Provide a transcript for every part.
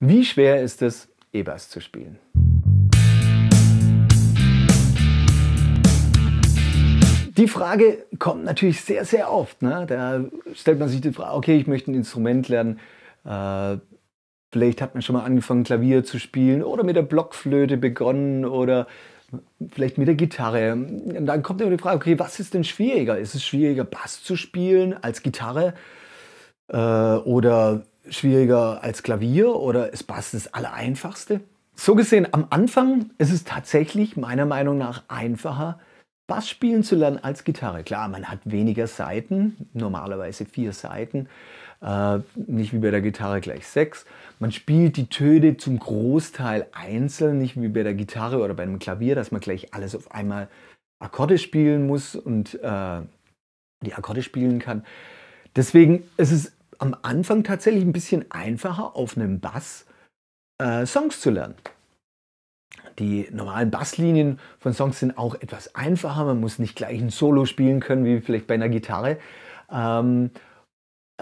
Wie schwer ist es, E-Bass zu spielen? Die Frage kommt natürlich sehr, sehr oft. Ne? Da stellt man sich die Frage, okay, ich möchte ein Instrument lernen. Äh, vielleicht hat man schon mal angefangen, Klavier zu spielen oder mit der Blockflöte begonnen oder vielleicht mit der Gitarre. Und dann kommt immer die Frage, okay, was ist denn schwieriger? Ist es schwieriger, Bass zu spielen als Gitarre? Äh, oder schwieriger als Klavier oder ist Bass das Allereinfachste? So gesehen, am Anfang ist es tatsächlich meiner Meinung nach einfacher, Bass spielen zu lernen als Gitarre. Klar, man hat weniger Saiten, normalerweise vier Saiten, äh, nicht wie bei der Gitarre gleich sechs. Man spielt die Töne zum Großteil einzeln, nicht wie bei der Gitarre oder bei einem Klavier, dass man gleich alles auf einmal Akkorde spielen muss und äh, die Akkorde spielen kann. Deswegen ist es am Anfang tatsächlich ein bisschen einfacher, auf einem Bass äh, Songs zu lernen. Die normalen Basslinien von Songs sind auch etwas einfacher. Man muss nicht gleich ein Solo spielen können, wie vielleicht bei einer Gitarre. Ähm,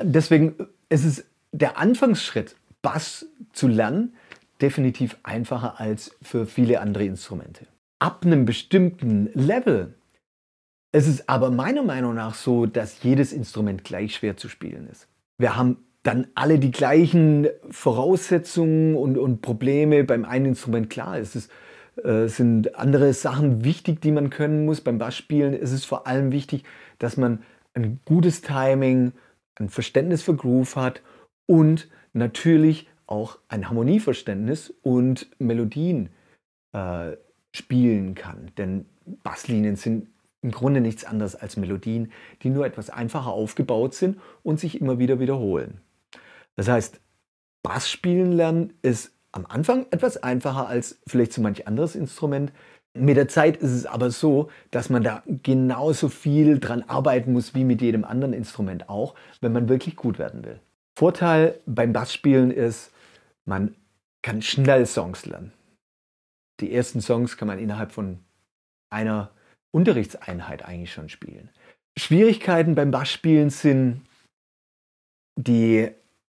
deswegen ist der Anfangsschritt, Bass zu lernen, definitiv einfacher als für viele andere Instrumente. Ab einem bestimmten Level es ist aber meiner Meinung nach so, dass jedes Instrument gleich schwer zu spielen ist wir haben dann alle die gleichen Voraussetzungen und, und Probleme beim einen Instrument. Klar, es ist, äh, sind andere Sachen wichtig, die man können muss. Beim Bassspielen ist es vor allem wichtig, dass man ein gutes Timing, ein Verständnis für Groove hat und natürlich auch ein Harmonieverständnis und Melodien äh, spielen kann. Denn Basslinien sind im Grunde nichts anderes als Melodien, die nur etwas einfacher aufgebaut sind und sich immer wieder wiederholen. Das heißt, Bass spielen lernen ist am Anfang etwas einfacher als vielleicht so manch anderes Instrument. Mit der Zeit ist es aber so, dass man da genauso viel dran arbeiten muss wie mit jedem anderen Instrument auch, wenn man wirklich gut werden will. Vorteil beim Bassspielen ist, man kann schnell Songs lernen. Die ersten Songs kann man innerhalb von einer Unterrichtseinheit eigentlich schon spielen. Schwierigkeiten beim Bassspielen sind die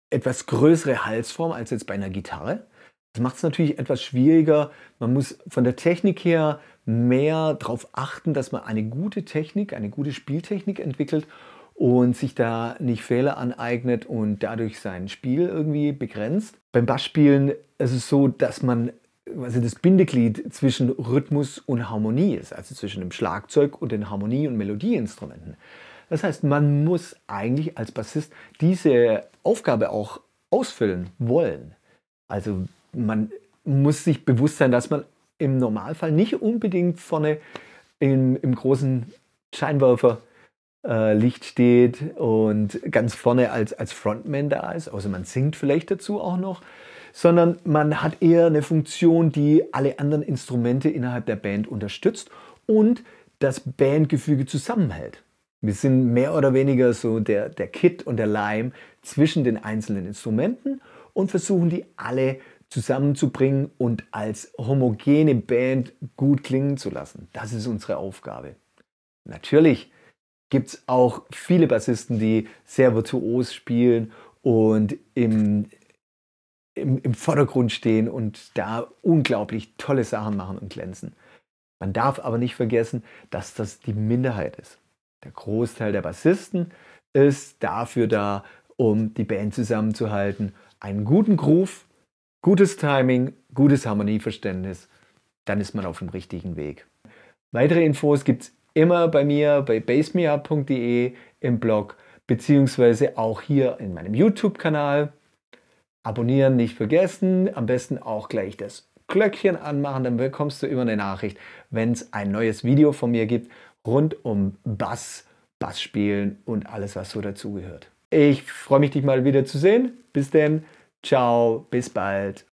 etwas größere Halsform als jetzt bei einer Gitarre. Das macht es natürlich etwas schwieriger. Man muss von der Technik her mehr darauf achten, dass man eine gute Technik, eine gute Spieltechnik entwickelt und sich da nicht Fehler aneignet und dadurch sein Spiel irgendwie begrenzt. Beim Bassspielen ist es so, dass man also das Bindeglied zwischen Rhythmus und Harmonie ist, also zwischen dem Schlagzeug und den Harmonie- und Melodieinstrumenten. Das heißt, man muss eigentlich als Bassist diese Aufgabe auch ausfüllen wollen. Also man muss sich bewusst sein, dass man im Normalfall nicht unbedingt vorne im, im großen Scheinwerferlicht äh, steht und ganz vorne als, als Frontman da ist, außer also man singt vielleicht dazu auch noch sondern man hat eher eine Funktion, die alle anderen Instrumente innerhalb der Band unterstützt und das Bandgefüge zusammenhält. Wir sind mehr oder weniger so der, der Kit und der Leim zwischen den einzelnen Instrumenten und versuchen die alle zusammenzubringen und als homogene Band gut klingen zu lassen. Das ist unsere Aufgabe. Natürlich gibt es auch viele Bassisten, die sehr virtuos spielen und im im, im Vordergrund stehen und da unglaublich tolle Sachen machen und glänzen. Man darf aber nicht vergessen, dass das die Minderheit ist. Der Großteil der Bassisten ist dafür da, um die Band zusammenzuhalten, einen guten Groove, gutes Timing, gutes Harmonieverständnis, dann ist man auf dem richtigen Weg. Weitere Infos gibt es immer bei mir bei basemeup.de im Blog, beziehungsweise auch hier in meinem YouTube-Kanal. Abonnieren nicht vergessen, am besten auch gleich das Glöckchen anmachen, dann bekommst du immer eine Nachricht, wenn es ein neues Video von mir gibt rund um Bass, Bassspielen und alles, was so dazugehört. Ich freue mich, dich mal wieder zu sehen. Bis denn, ciao, bis bald.